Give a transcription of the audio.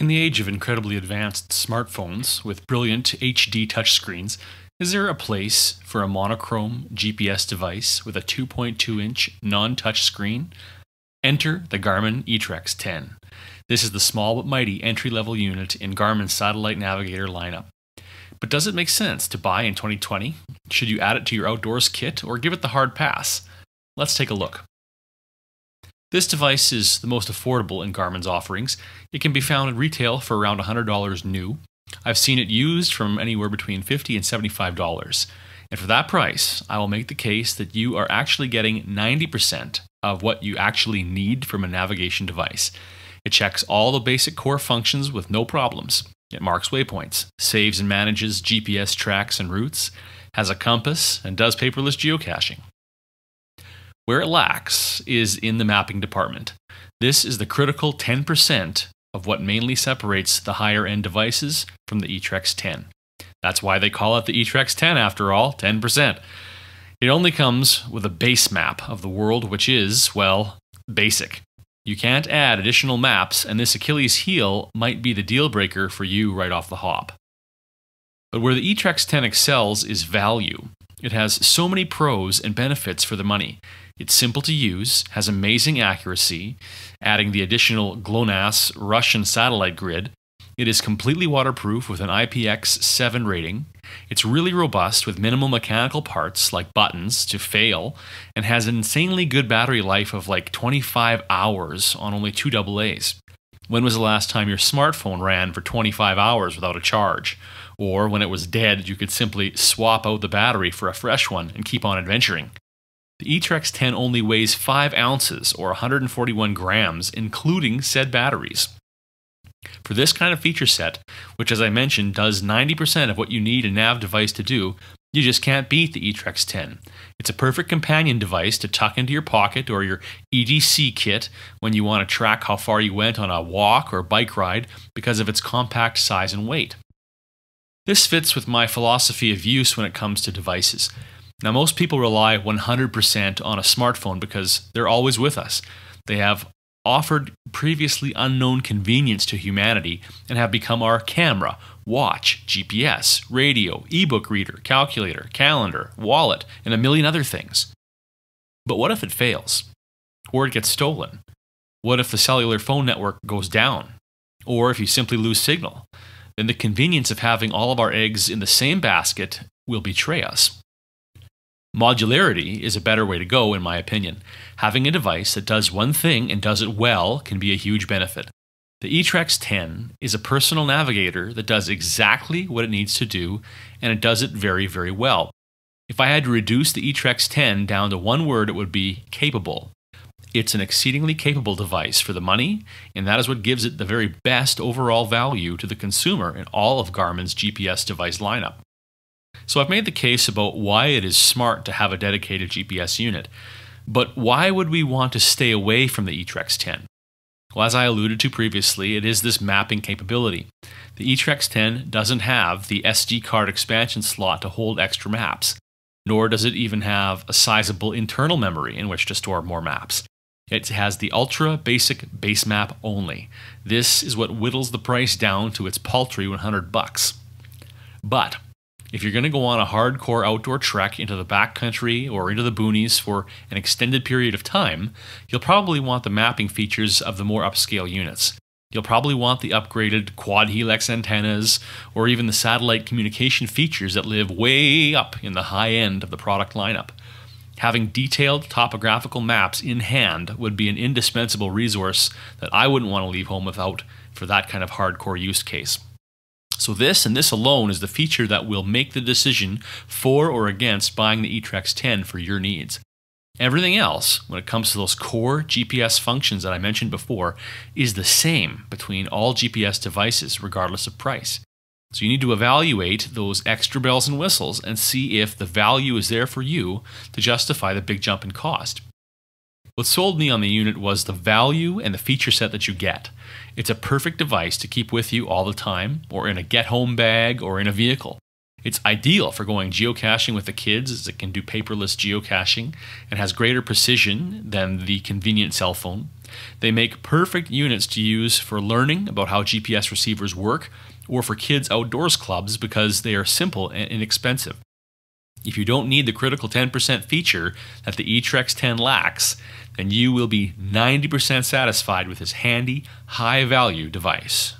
In the age of incredibly advanced smartphones with brilliant HD touchscreens, is there a place for a monochrome GPS device with a 2.2 inch non touch screen? Enter the Garmin eTrex 10. This is the small but mighty entry level unit in Garmin's satellite navigator lineup. But does it make sense to buy in 2020? Should you add it to your outdoors kit or give it the hard pass? Let's take a look. This device is the most affordable in Garmin's offerings. It can be found in retail for around $100 new. I've seen it used from anywhere between $50 and $75. And for that price, I will make the case that you are actually getting 90% of what you actually need from a navigation device. It checks all the basic core functions with no problems. It marks waypoints, saves and manages GPS tracks and routes, has a compass, and does paperless geocaching. Where it lacks is in the mapping department. This is the critical 10% of what mainly separates the higher end devices from the eTrex 10. That's why they call it the eTrex 10 after all, 10%. It only comes with a base map of the world, which is, well, basic. You can't add additional maps, and this Achilles heel might be the deal breaker for you right off the hop. But where the eTrex 10 excels is value. It has so many pros and benefits for the money. It's simple to use, has amazing accuracy, adding the additional GLONASS Russian satellite grid. It is completely waterproof with an IPX7 rating. It's really robust with minimal mechanical parts like buttons to fail and has an insanely good battery life of like 25 hours on only two AA's. When was the last time your smartphone ran for 25 hours without a charge? Or when it was dead, you could simply swap out the battery for a fresh one and keep on adventuring. The etrex 10 only weighs 5 ounces or 141 grams, including said batteries. For this kind of feature set, which as I mentioned does 90% of what you need a nav device to do, you just can't beat the eTrex 10. It's a perfect companion device to tuck into your pocket or your EDC kit when you want to track how far you went on a walk or bike ride because of its compact size and weight. This fits with my philosophy of use when it comes to devices. Now, most people rely 100% on a smartphone because they're always with us. They have offered previously unknown convenience to humanity and have become our camera, watch, GPS, radio, ebook reader, calculator, calendar, wallet, and a million other things. But what if it fails? Or it gets stolen? What if the cellular phone network goes down? Or if you simply lose signal? Then the convenience of having all of our eggs in the same basket will betray us. Modularity is a better way to go, in my opinion. Having a device that does one thing and does it well can be a huge benefit. The eTrex 10 is a personal navigator that does exactly what it needs to do, and it does it very, very well. If I had to reduce the eTrex 10 down to one word, it would be capable. It's an exceedingly capable device for the money, and that is what gives it the very best overall value to the consumer in all of Garmin's GPS device lineup. So I've made the case about why it is smart to have a dedicated GPS unit, but why would we want to stay away from the eTrex 10? Well, as I alluded to previously, it is this mapping capability. The eTrex 10 doesn't have the SD card expansion slot to hold extra maps, nor does it even have a sizable internal memory in which to store more maps. It has the ultra basic base map only. This is what whittles the price down to its paltry 100 bucks. But if you're going to go on a hardcore outdoor trek into the backcountry or into the boonies for an extended period of time, you'll probably want the mapping features of the more upscale units. You'll probably want the upgraded quad helix antennas or even the satellite communication features that live way up in the high end of the product lineup. Having detailed topographical maps in hand would be an indispensable resource that I wouldn't want to leave home without for that kind of hardcore use case. So this and this alone is the feature that will make the decision for or against buying the eTrex 10 for your needs. Everything else, when it comes to those core GPS functions that I mentioned before, is the same between all GPS devices, regardless of price. So you need to evaluate those extra bells and whistles and see if the value is there for you to justify the big jump in cost. What sold me on the unit was the value and the feature set that you get. It's a perfect device to keep with you all the time, or in a get home bag, or in a vehicle. It's ideal for going geocaching with the kids as it can do paperless geocaching and has greater precision than the convenient cell phone. They make perfect units to use for learning about how GPS receivers work or for kids' outdoors clubs because they are simple and inexpensive. If you don't need the critical 10% feature that the eTrex 10 lacks, then you will be 90% satisfied with this handy, high value device.